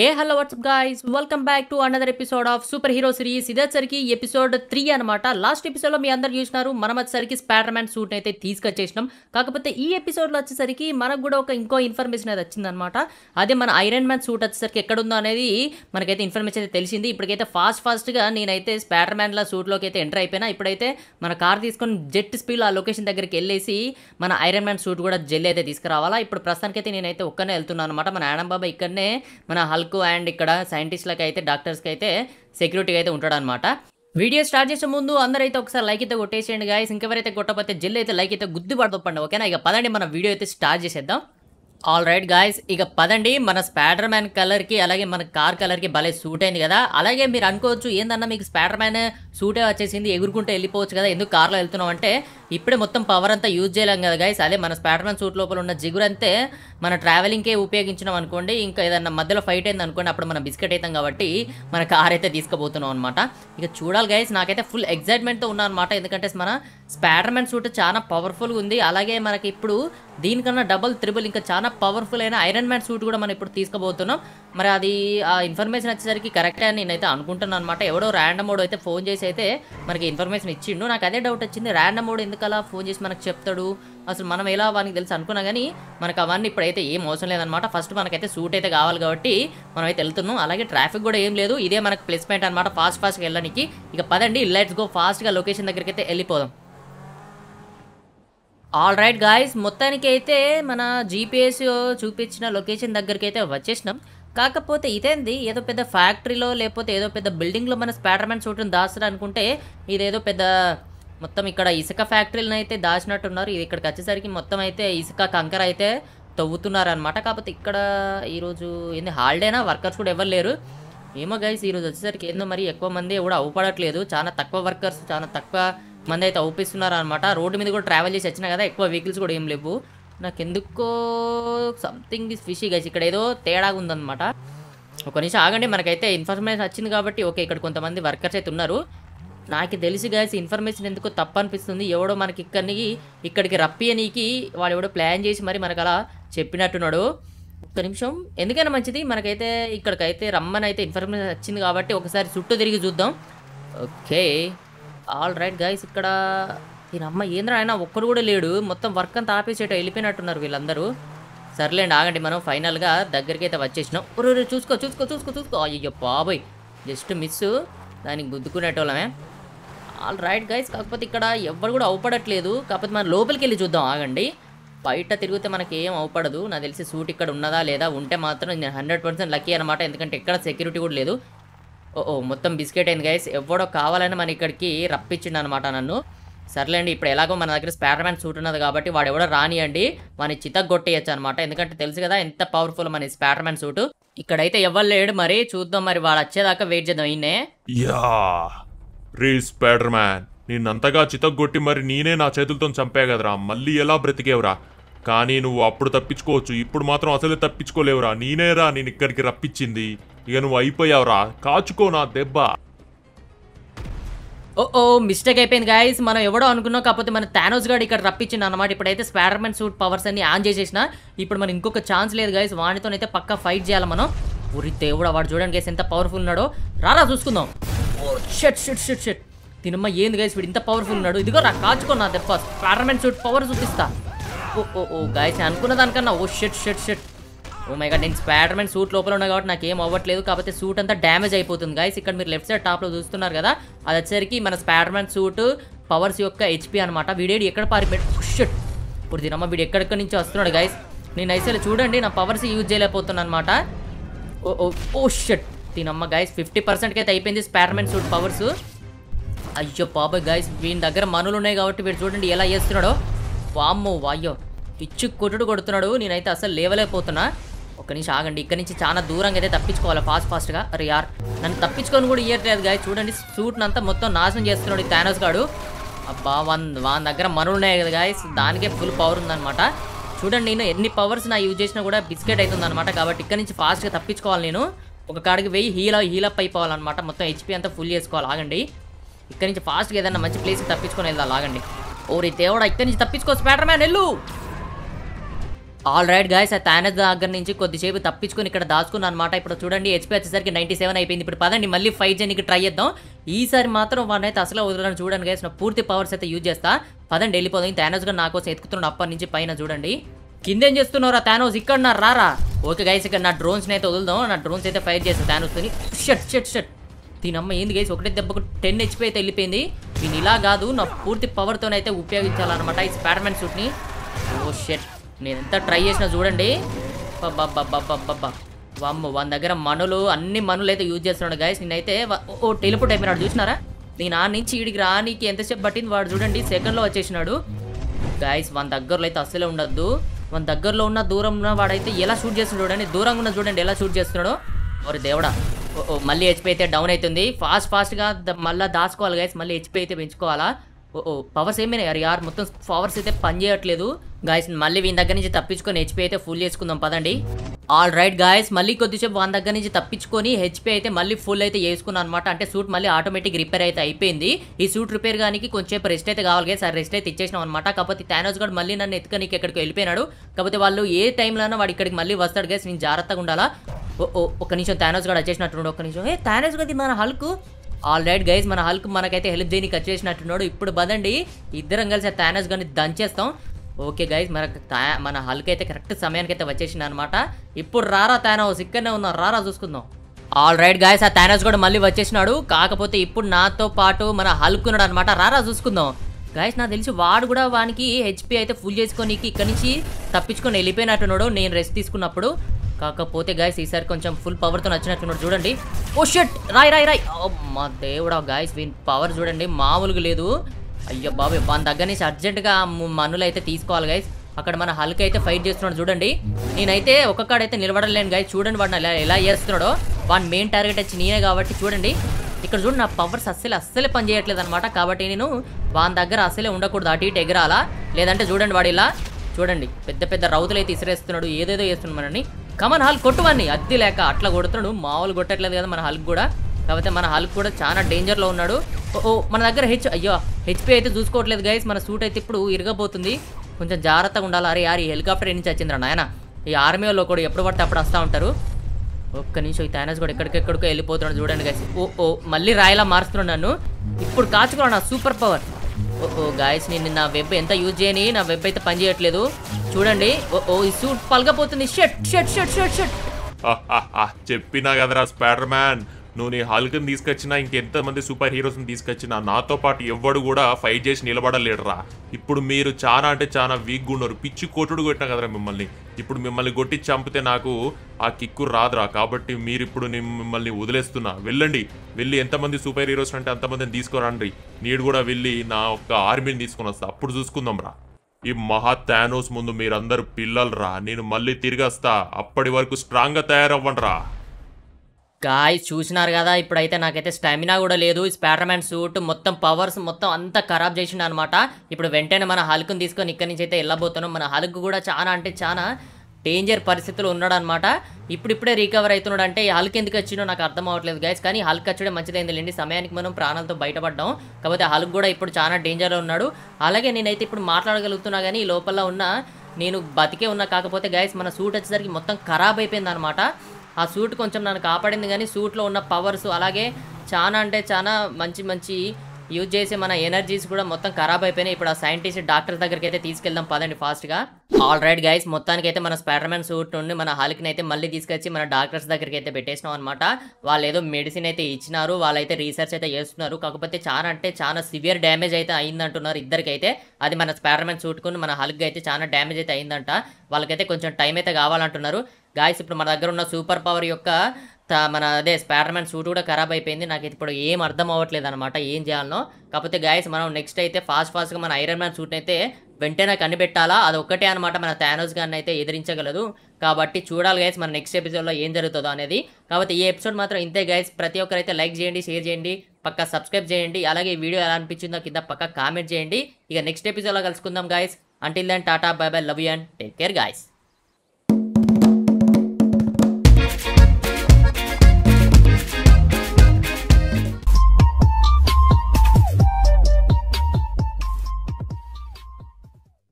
A hello what's up guys welcome back to another episode of super hero series ఇదేసరికి episode three అనమాట last ఎపిసోడ్లో మీ అందరు చూసినారు మనం వచ్చేసరికి స్పైడర్ మ్యాన్ సూట్ అయితే తీసుకొచ్చేసినాం కాకపోతే ఈ ఎపిసోడ్లో వచ్చేసరికి మనకు కూడా ఒక ఇంకో ఇన్ఫర్మేషన్ అయితే వచ్చిందనమాట అదే మన ఐరన్ మ్యాన్ సూట్ వచ్చేసరికి ఎక్కడుందో అనేది మనకైతే ఇన్ఫర్మేషన్ అయితే తెలిసింది ఇప్పటికైతే ఫాస్ట్ ఫాస్ట్గా నేనైతే స్పైడర్ మ్యాన్ల సూట్లోకి అయితే ఎంటర్ అయిపోయినా ఇప్పుడైతే మన కార్ తీసుకొని జెట్ స్పీడ్ ఆ లొకేషన్ దగ్గరికి వెళ్ళేసి మన ఐరన్ మ్యాన్ సూట్ కూడా జెల్ అయితే తీసుకురావాలా ఇప్పుడు ప్రస్తుతానికైతే నేనైతే ఒక్కనే వెళ్తున్నాను అనమాట మన యానం బాబా ఇక్కడనే మన హల్కు అండ్ ఇక్కడ సైంటిస్ట్లకు అయితే డాక్టర్స్కి అయితే సెక్యూరిటీ అయితే అనమాట వీడియో స్టార్ట్ చేసే ముందు అందరైతే ఒకసారి లైక్ అయితే కొట్టేసేయండి గాయస్ ఇంకెవరైతే కొట్టకపోతే జిల్ అయితే లైక్ అయితే గుద్దు పడదొప్పండి ఓకేనా ఇక పదండి మన వీడియో అయితే స్టార్ట్ చేసేద్దాం ఆల్ రైట్ గాయస్ ఇక పదండి మన స్పైడర్ మ్యాన్ కలర్కి అలాగే మన కార్ కలర్కి భలే సూట్ అయింది కదా అలాగే మీరు అనుకోవచ్చు ఏందన్నా మీకు స్పైడర్ మ్యాన్ సూటే వచ్చేసింది ఎగురుకుంటే వెళ్ళిపోవచ్చు కదా ఎందుకు కార్లో వెళ్తున్నాం అంటే ఇప్పుడే మొత్తం పవర్ అంతా యూజ్ చేయలేం కదా గైస్ అదే మన స్పాటర్మన్ సూట్ లోపల ఉన్న జిగురు అంతే మన ట్రావెలింగ్కే ఉపయోగించినాం అనుకోండి ఇంకా ఏదన్నా మధ్యలో ఫైట్ అయింది అనుకోండి అప్పుడు మనం బిస్కెట్ అవుతాం కాబట్టి మన కార్ అయితే తీసుకుపోతున్నాం అనమాట ఇక చూడాలి గైస్ నాకైతే ఫుల్ ఎగ్జైట్మెంట్తో ఉన్నాను అనమాట ఎందుకంటే మన స్పాటర్మన్ సూట్ చాలా పవర్ఫుల్గా ఉంది అలాగే మనకి ఇప్పుడు దీనికన్నా డబల్ త్రిబుల్ ఇంకా చాలా పవర్ఫుల్ అయిన ఐరన్ మ్యాన్ సూట్ కూడా మనం ఇప్పుడు తీసుకోబోతున్నాం మరి అది ఆ ఇన్ఫర్మేషన్ వచ్చేసరికి కరెక్టే అని నేనైతే అనుకుంటున్నాను అనమాట ఎవడో ర్యాండమ్ అయితే ఫోన్ చేసి చెప్పేసి అయితే మనకి ఇన్ఫర్మేషన్ ఇచ్చిండు నాకు అదే డౌట్ వచ్చింది ర్యాండమ్ మోడ్ ఎందుకు అలా ఫోన్ చేసి మనకు చెప్తాడు అసలు మనం ఎలా వానికి తెలుసు అనుకున్నా కానీ మనకు అవన్నీ ఇప్పుడైతే ఏం అవసరం లేదనమాట ఫస్ట్ మనకైతే సూట్ అయితే కావాలి కాబట్టి మనం అయితే వెళ్తున్నాం అలాగే ట్రాఫిక్ కూడా ఏం లేదు ఇదే మనకు ప్లస్ పాయింట్ అనమాట ఫాస్ట్ ఫాస్ట్గా వెళ్ళడానికి ఇక పదండి లెట్స్ గో ఫాస్ట్గా లొకేషన్ దగ్గరికి అయితే వెళ్ళిపోదాం ఆల్ రైట్ గాయస్ మొత్తానికి అయితే మన జీపీఎస్ చూపించిన లొకేషన్ దగ్గరికి అయితే వచ్చేసినాం కాకపోతే ఇదేంది ఏదో పెద్ద ఫ్యాక్టరీలో లేకపోతే ఏదో పెద్ద బిల్డింగ్లో మన స్పైడర్మ్యాన్ సూట్ని దాస్తారు అనుకుంటే ఇదేదో పెద్ద మొత్తం ఇక్కడ ఇసుక ఫ్యాక్టరీలను అయితే దాచినట్టున్నారు ఇది ఇక్కడికి వచ్చేసరికి మొత్తం అయితే ఇసుక కంకర అయితే తవ్వుతున్నారనమాట కాకపోతే ఇక్కడ ఈరోజు ఏంది హాలిడేనా వర్కర్స్ కూడా ఎవరు లేరు ఏమో గైస్ ఈరోజు వచ్చేసరికి ఏందో మరి ఎక్కువ మంది కూడా అవుపడట్లేదు చాలా తక్కువ వర్కర్స్ చాలా తక్కువ మంది అయితే అవుపిస్తున్నారు అనమాట రోడ్డు మీద కూడా ట్రావెల్ చేసి వచ్చినా కదా ఎక్కువ వెహికల్స్ కూడా ఏం లేవు నాకు ఎందుకో సంథింగ్ ఇస్ ఫిషీ గైస్ ఇక్కడ ఏదో తేడాగా ఉందన్నమాట ఒక నిమిషం ఆగండి మనకైతే ఇన్ఫర్మేషన్ వచ్చింది కాబట్టి ఓకే ఇక్కడ కొంతమంది వర్కర్స్ అయితే ఉన్నారు నాకు తెలిసి గాయస్ ఇన్ఫర్మేషన్ ఎందుకో తప్పు అనిపిస్తుంది ఎవడో మనకి ఇక్కడికి ఇక్కడికి రప్పియనీకి వాడు ఎవడో ప్లాన్ చేసి మరి మనకు అలా చెప్పినట్టున్నాడు ఒక్క నిమిషం ఎందుకైనా మంచిది మనకైతే ఇక్కడికైతే రమ్మని అయితే ఇన్ఫర్మేషన్ వచ్చింది కాబట్టి ఒకసారి చుట్టూ తిరిగి చూద్దాం ఓకే ఆల్ రైట్ గాయస్ ఇక్కడ ఈయన అమ్మ ఏంద్ర ఆయన ఒక్కడు కూడా లేడు మొత్తం వర్క్ అంతా ఆపేసేట వెళ్ళిపోయినట్టున్నారు వీళ్ళందరూ సర్లేండి ఆగండి మనం ఫైనల్గా దగ్గరికి అయితే వచ్చేసినాం ఒరే చూసుకో చూసుకో చూసుకో చూసుకో అయ్యో బాబోయ్ జస్ట్ మిస్ దానికి గుద్దుకునేటోళ్ళమే ఆల్ రైట్ గైస్ కాకపోతే ఇక్కడ ఎవ్వరు కూడా అవపడట్లేదు కాకపోతే మనం లోపలికి వెళ్ళి చూద్దాం ఆగండి బయట తిరిగితే మనకి ఏం అవపడదు నాకు తెలిసి సూట్ ఇక్కడ ఉన్నదా లేదా ఉంటే మాత్రం నేను హండ్రెడ్ పర్సెంట్ లక్కీ అనమాట ఎందుకంటే ఎక్కడ సెక్యూరిటీ కూడా లేదు ఓ మొత్తం బిస్కెట్ అయింది గైస్ ఎవడో కావాలని మన ఇక్కడికి రప్పించిండు నన్ను సర్లేండి ఇప్పుడు ఎలాగో మన దగ్గర స్పైడర్ మ్యాన్ సూట్ ఉన్నది కాబట్టి వాడు ఎవడో రానియండి మన కొట్టేయచ్చు అనమాట ఎందుకంటే తెలుసు కదా ఎంత పవర్ఫుల్ మన స్పైడర్ మ్యాన్ సూట్ ఇక్కడైతే లేడు మరి చూద్దాం మరి వాడు వచ్చేదాకా వెయిట్ చేద్దాం ఈయనే యా రే స్పైడర్ మ్యాన్ నిన్నంతగా కొట్టి మరి నేనే నా చేతులతో చంపా కదరా మళ్ళీ ఎలా బ్రతికేవరా కానీ నువ్వు అప్పుడు తప్పించుకోవచ్చు ఇప్పుడు మాత్రం అసలే తప్పించుకోలేవురా నేనేరా నేను ఇక్కడికి రప్పించింది ఇక నువ్వు అయిపోయావురా కాచుకో నా దెబ్బ ఓ ఓ మిస్టేక్ అయిపోయింది గాయస్ మనం ఎవడో అనుకున్నాం కాకపోతే మన థానోస్ గాడు ఇక్కడ రప్పించింది అనమాట ఇప్పుడైతే స్పైడర్మెన్ సూట్ పవర్స్ అన్ని ఆన్ చేసేసిన ఇప్పుడు మనం ఇంకొక ఛాన్స్ లేదు గాయస్ వాడితోనైతే పక్కా ఫైట్ చేయాలి మనం ఊరి దేవుడు వాడు చూడండి గైస్ ఎంత పవర్ఫుల్ ఉన్నాడో రారా చూసుకుందాం షట్ షట్ షట్ షట్ తినమ్మ ఏంది గైస్ వీడు ఇంత పవర్ఫుల్ ఉన్నాడు ఇదిగో రా కాచుకున్నా దెబ్బ స్పైడర్మెన్ సూట్ పవర్ చూపిస్తా ఓ ఓ ఓ గాయస్ అనుకున్న దానికన్నా ఓ shit shit shit oh my god నేను స్పైడర్ మ్యాన్ సూట్ లోపల ఉన్నా కాబట్టి నాకు ఏం అవ్వట్లేదు కాకపోతే సూట్ అంతా డ్యామేజ్ అయిపోతుంది గాయస్ ఇక్కడ మీరు లెఫ్ట్ సైడ్ టాప్ లో చూస్తున్నారు కదా అది వచ్చేసరికి మన స్పైడర్ మ్యాన్ సూట్ పవర్స్ యొక్క హెచ్పి అనమాట వీడేడు ఎక్కడ పారిపోయాడు షట్ oh ఇప్పుడు తినమ్మ వీడు ఎక్కడెక్కడి నుంచి వస్తున్నాడు గాయస్ నేను అయితే చూడండి నా పవర్స్ యూజ్ చేయలేకపోతున్నాను అనమాట ఓ ఓ షట్ తినమ్మ గాయస్ ఫిఫ్టీ పర్సెంట్కి అయితే అయిపోయింది స్పైడర్ మ్యాన్ సూట్ పవర్స్ అయ్యో పాప గాయస్ వీని దగ్గర మనులు ఉన్నాయి కాబట్టి వీడు చూడండి ఎలా చేస్తున్నాడో వామ్మో వాయ్యో పిచ్చి కొట్టుడు కొడుతున్నాడు నేనైతే అసలు లేవలేకపోతున్నా ఒక్క ఆగండి ఇక్కడ నుంచి చాలా దూరంగా అయితే తప్పించుకోవాలి ఫాస్ట్ ఫాస్ట్గా అరే యార్ నన్ను తప్పించుకొని కూడా ఇయ్యట్లేదు గాయ చూడండి సూట్నంతా మొత్తం నాశనం చేస్తున్నాడు ఈ థానోస్ గాడు అబ్బా వన్ వాని దగ్గర మనులు ఉన్నాయి కదా గాయస్ దానికే ఫుల్ పవర్ ఉందనమాట చూడండి నేను ఎన్ని పవర్స్ నా యూజ్ చేసినా కూడా బిస్కెట్ అవుతుంది అనమాట కాబట్టి ఇక్కడ నుంచి ఫాస్ట్గా తప్పించుకోవాలి నేను ఒక కాడికి వెయ్యి హీల్ హీలప్ అయిపోవాలన్నమాట మొత్తం హెచ్పి అంతా ఫుల్ చేసుకోవాలి ఆగండి ఇక్కడ నుంచి ఫాస్ట్గా ఏదైనా మంచి ప్లేస్కి తప్పించుకొని వెళ్దాం ఆగండి ఓరి దేవుడా ఇక్కడ నుంచి తప్పించుకోవచ్చు స్పైడర్ మ్యాన్ వెళ్ళు ఆల్ రైట్ గాయస్ ఆ తానజ్ దగ్గర నుంచి కొద్దిసేపు తప్పించుకుని ఇక్కడ దాచుకున్న అనమాట ఇప్పుడు చూడండి హెచ్పి వచ్చేసరికి నైంటీ సెవెన్ అయిపోయింది ఇప్పుడు పదండి మళ్ళీ ఫైవ్ జెన్కి ట్రై చేద్దాం ఈసారి మాత్రం వాడిని అయితే అసలు వదలని చూడండి గాయస్ నా పూర్తి పవర్స్ అయితే యూజ్ చేస్తా పదండి వెళ్ళిపోదాం తానజ్ గారు నా కోసం ఎత్తుకుతున్నాడు అప్పటి నుంచి పైన చూడండి కిందేం ఆ తానోస్ ఇక్కడ నా రారా ఓకే గైస్ ఇక్కడ నా డ్రోన్స్ని అయితే వదులుదాం నా డ్రోన్స్ అయితే ఫైర్ చేస్తాను తానోస్ని షట్ షట్ షట్ దీని అమ్మ ఏంది గైస్ ఒకటే దెబ్బకు టెన్ హెచ్పి అయితే వెళ్ళిపోయింది దీని ఇలా కాదు నా పూర్తి పవర్తోనైతే ఉపయోగించాలన్నమాట ఈ స్పాడర్మెన్ సూట్ని ఓ షెట్ నేను ఎంత ట్రై చేసినా చూడండి వమ్మ వాని దగ్గర మనులు అన్ని మనులు అయితే యూజ్ చేస్తున్నాడు గాయస్ నేనైతే ఓ టెలిపోర్ట్ అయిపోయినాడు చూసినారా నేను ఆ నుంచి వీడికి రానికి ఎంతసేపు పట్టింది వాడు చూడండి సెకండ్లో వచ్చేసినాడు గాయస్ వన్ దగ్గరలో అయితే అస్సలే ఉండద్దు మన దగ్గరలో ఉన్న దూరం ఉన్న వాడైతే ఎలా షూట్ చేస్తున్నాడు చూడండి దూరంగా ఉన్న చూడండి ఎలా షూట్ చేస్తున్నాడు మరి దేవుడా మళ్ళీ హెచ్పి అయితే డౌన్ అవుతుంది ఫాస్ట్ ఫాస్ట్గా మళ్ళీ దాచుకోవాలి గాయస్ మళ్ళీ హెచ్పి అయితే పెంచుకోవాలా ఓ పవర్స్ ఏమైనా అరే యార్ మొత్తం పవర్స్ అయితే పని చేయట్లేదు గాయస్ మళ్ళీ వీని దగ్గర నుంచి తప్పించుకొని హెచ్పి అయితే ఫుల్ చేసుకుందాం పదండి ఆల్ రైట్ గాయస్ మళ్ళీ కొద్దిసేపు వాని దగ్గర నుంచి తప్పించుకొని హెచ్పి అయితే మళ్ళీ ఫుల్ అయితే చేసుకున్నాను అనమాట అంటే సూట్ మళ్ళీ ఆటోమేటిక్ రిపేర్ అయితే అయిపోయింది ఈ సూట్ రిపేర్ కానీ కొంచెం రెస్ట్ అయితే కావాలి కదా సార్ రెస్ట్ అయితే ఇచ్చేసినాం అనమాట కాకపోతే థానోస్ కూడా మళ్ళీ నన్ను ఎత్తుకనికి ఎక్కడికి వెళ్ళిపోయినాడు కాకపోతే వాళ్ళు ఏ అయినా వాడు ఇక్కడికి మళ్ళీ వస్తాడు గైస్ నేను జాగ్రత్తగా ఉండాలా ఒక నిమిషం థానోస్ కూడా వచ్చేసినట్టు ఒక నిమిషం ఏ థానోస్ గది మన హల్కు ఆల్ రైట్ గైజ్ మన హల్క్ మనకైతే హెల్ప్ చేయని వచ్చేసినట్టున్నాడు చేసినట్టున్నాడు ఇప్పుడు బదండి ఇద్దరం కలిసి థానస్ గని దంచేస్తాం ఓకే గైజ్ మన మన హల్క్ అయితే కరెక్ట్ సమయానికి అయితే వచ్చేసింది అనమాట ఇప్పుడు రారా థానోస్ ఇక్కడనే ఉన్నాం రారా చూసుకుందాం ఆల్ రైట్ గాయస్ ఆ థానోస్ కూడా మళ్ళీ వచ్చేసినాడు కాకపోతే ఇప్పుడు నాతో పాటు మన హల్క్ ఉన్నాడు అనమాట రారా చూసుకుందాం గాయస్ నాకు తెలిసి వాడు కూడా వానికి హెచ్పి అయితే ఫుల్ చేసుకొని ఇక్కడ నుంచి తప్పించుకొని వెళ్ళిపోయినట్టున్నాడు నేను రెస్ట్ తీసుకున్నప్పుడు కాకపోతే గాయస్ ఈసారి కొంచెం ఫుల్ పవర్తో నచ్చినట్లున్నాడు చూడండి ఓ oh షట్ రాయ్ రాయ్ రాయ్ oh మా దేవుడా గాయస్ వీని పవర్ చూడండి మామూలుగా లేదు అయ్యో బాబు మన దగ్గర నుంచి అర్జెంటుగా మనులు అయితే తీసుకోవాలి గైస్ అక్కడ మన హల్క్ అయితే ఫైట్ చేస్తున్నాడు చూడండి నేనైతే ఒక్క కాడైతే నిలబడలేను గాయస్ చూడండి వాడిని ఎలా చేస్తున్నాడో వాడి మెయిన్ టార్గెట్ వచ్చి నేనే కాబట్టి చూడండి ఇక్కడ చూడండి నా పవర్స్ అస్సలు పని పనిచేయట్లేదు అనమాట కాబట్టి నేను వాని దగ్గర అసలే ఉండకూడదు అటు ఇటు ఎగరాలా లేదంటే చూడండి వాడు ఇలా చూడండి పెద్ద పెద్ద రౌతులు అయితే ఇసిరేస్తున్నాడు ఏదేదో చేస్తున్నాడు మనని కమన్ హల్క్ కొట్టువాన్ని అద్దె లేక అట్లా కొడుతున్నాడు మామూలు కొట్టట్లేదు కదా మన హల్క్ కూడా కాకపోతే మన హల్క్ కూడా చాలా డేంజర్లో ఉన్నాడు ఓ మన దగ్గర హెచ్ అయ్యో హెచ్పి అయితే చూసుకోవట్లేదు గైస్ మన సూట్ అయితే ఇప్పుడు ఇరగబోతుంది కొంచెం జాగ్రత్తగా ఉండాలి అరే యారు ఈ హెలికాప్టర్ నుంచి వచ్చిందిరా నాయన ఈ ఆర్మీ వాళ్ళు కూడా ఎప్పుడు పడితే అప్పుడు వస్తూ ఉంటారు ఒక్క నిమిషం ఈ తానస్ కూడా ఎక్కడికెక్కడికో వెళ్ళిపోతున్నాడు చూడండి గైస్ ఓ ఓ మళ్ళీ రాయిలా మారుస్తున్నాడు నన్ను ఇప్పుడు కాచుకోవాలి నా సూపర్ పవర్ ఓ గాయస్ నేను నా వెబ్ ఎంత యూజ్ చేయని నా వెబ్ అయితే పని చేయట్లేదు చూడండి ఓ ఈ సూట్ పలగపోతుంది shit shit shit shit shit చెప్పినా కదరా స్పైడర్ మ్యాన్ నువ్వు నీ హల్క్ని తీసుకొచ్చినా ఇంకెంతమంది సూపర్ హీరోస్ని తీసుకొచ్చినా నాతో పాటు ఎవ్వడు కూడా ఫైట్ చేసి నిలబడలేడురా ఇప్పుడు మీరు చాలా అంటే చాలా వీక్గా ఉన్నారు పిచ్చి కోటుడు కొట్టినా కదరా మిమ్మల్ని ఇప్పుడు మిమ్మల్ని కొట్టి చంపితే నాకు ఆ కిక్కు రాదురా కాబట్టి మీరు ఇప్పుడు మిమ్మల్ని వదిలేస్తున్నా వెళ్ళండి వెళ్ళి ఎంతమంది సూపర్ హీరోస్ అంటే అంతమందిని తీసుకురండి నేను కూడా వెళ్ళి నా ఒక్క ఆర్మీని తీసుకొని వస్తా అప్పుడు చూసుకుందాం రా ఈ మహా థానోస్ ముందు మీరందరూ పిల్లలు రా నేను మళ్ళీ తిరిగి వస్తా అప్పటి వరకు స్ట్రాంగ్గా తయారవ్వండి రా గాయస్ చూసినారు కదా ఇప్పుడైతే నాకైతే స్టామినా కూడా లేదు స్పాటర్ మ్యాన్ సూట్ మొత్తం పవర్స్ మొత్తం అంతా ఖరాబ్ చేసిండు అనమాట ఇప్పుడు వెంటనే మన హల్క్ని తీసుకొని ఇక్కడి నుంచి అయితే వెళ్ళబోతున్నాం మన హల్క్ కూడా చాలా అంటే చాలా డేంజర్ పరిస్థితులు ఉన్నాడనమాట ఇప్పుడిప్పుడే రికవర్ అవుతున్నాడు అంటే హల్క్ ఎందుకు వచ్చిందో నాకు అర్థం అవ్వట్లేదు గాయస్ కానీ హల్క్ వచ్చడం మంచిదైంది లేండి సమయానికి మనం ప్రాణాలతో బయటపడ్డాం కాకపోతే హల్క్ కూడా ఇప్పుడు చాలా డేంజర్లో ఉన్నాడు అలాగే నేనైతే ఇప్పుడు మాట్లాడగలుగుతున్నా కానీ లోపల ఉన్న నేను బతికే ఉన్నా కాకపోతే గాయస్ మన సూట్ వచ్చేసరికి మొత్తం ఖరాబ్ అయిపోయింది అనమాట ఆ సూట్ కొంచెం నన్ను కాపాడింది కానీ సూట్లో ఉన్న పవర్స్ అలాగే చాలా అంటే చాలా మంచి మంచి యూజ్ చేసి మన ఎనర్జీస్ కూడా మొత్తం ఖరాబ్ అయిపోయినాయి ఇప్పుడు ఆ సైంటిస్ట్ డాక్టర్ దగ్గరికి అయితే తీసుకెళ్దాం పదండి ఫాస్ట్గా ఆల్ రైట్ గైస్ మొత్తానికి అయితే మన స్పైడర్మ్యాన్ సూట్ నుండి మన హాలిక్ని అయితే మళ్ళీ తీసుకొచ్చి మన డాక్టర్స్ దగ్గరికి అయితే పెట్టేసినాం అనమాట వాళ్ళు ఏదో మెడిసిన్ అయితే ఇచ్చినారు వాళ్ళైతే రీసెర్చ్ అయితే చేస్తున్నారు కాకపోతే చాలా అంటే చాలా సివియర్ డ్యామేజ్ అయితే అయిందంటున్నారు ఇద్దరికైతే అది మన సూట్ సూట్కు మన హల్క్ అయితే చాలా డ్యామేజ్ అయితే అయిందంట వాళ్ళకైతే కొంచెం టైం అయితే కావాలంటున్నారు గాయస్ ఇప్పుడు మన దగ్గర ఉన్న సూపర్ పవర్ యొక్క మన అదే స్పైడర్మ్యాన్ సూట్ కూడా ఖరాబ్ అయిపోయింది నాకు ఇప్పుడు ఏం అర్థం అవ్వట్లేదు అనమాట ఏం చేయాలనో కాకపోతే గాయస్ మనం నెక్స్ట్ అయితే ఫాస్ట్ ఫాస్ట్గా మన ఐరన్ మ్యాన్ సూట్ అయితే వెంటనే కనిపెట్టాలా అది ఒక్కటే అనమాట మన థానోస్ గారిని అయితే ఎదిరించగలదు కాబట్టి చూడాలి గాయస్ మన నెక్స్ట్ ఎపిసోడ్లో ఏం జరుగుతుందో అనేది కాబట్టి ఈ ఎపిసోడ్ మాత్రం ఇంతే గైస్ ప్రతి ఒక్కరైతే లైక్ చేయండి షేర్ చేయండి పక్క సబ్స్క్రైబ్ చేయండి అలాగే వీడియో ఎలా అనిపించిందో కింద పక్క కామెంట్ చేయండి ఇక నెక్స్ట్ ఎపిసోడ్లో కలుసుకుందాం guys until then tata bye bye love you and take care guys